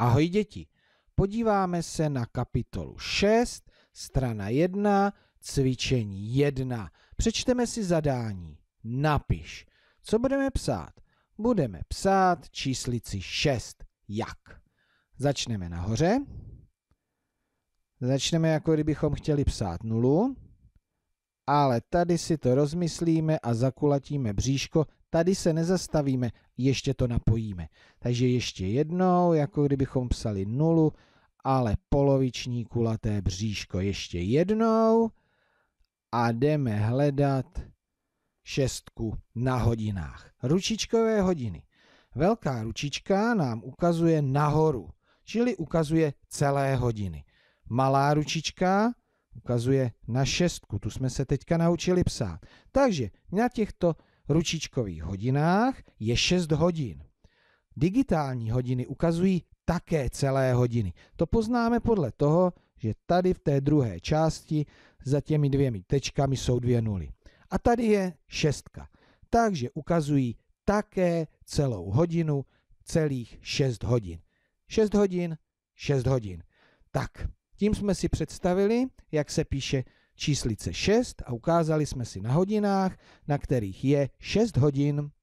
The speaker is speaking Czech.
Ahoj děti, podíváme se na kapitolu 6, strana 1, cvičení 1. Přečteme si zadání. Napiš. Co budeme psát? Budeme psát číslici 6. Jak? Začneme nahoře. Začneme jako kdybychom chtěli psát nulu, ale tady si to rozmyslíme a zakulatíme bříško tady se nezastavíme, ještě to napojíme. Takže ještě jednou, jako kdybychom psali nulu, ale poloviční kulaté bříško ještě jednou a jdeme hledat šestku na hodinách. Ručičkové hodiny. Velká ručička nám ukazuje nahoru, čili ukazuje celé hodiny. Malá ručička ukazuje na šestku, tu jsme se teďka naučili psát. Takže na těchto ručičkových hodinách je 6 hodin. Digitální hodiny ukazují také celé hodiny. To poznáme podle toho, že tady v té druhé části za těmi dvěmi tečkami jsou dvě nuly. A tady je šestka. Takže ukazují také celou hodinu, celých 6 hodin. 6 hodin, 6 hodin. Tak, tím jsme si představili, jak se píše číslice 6 a ukázali jsme si na hodinách, na kterých je 6 hodin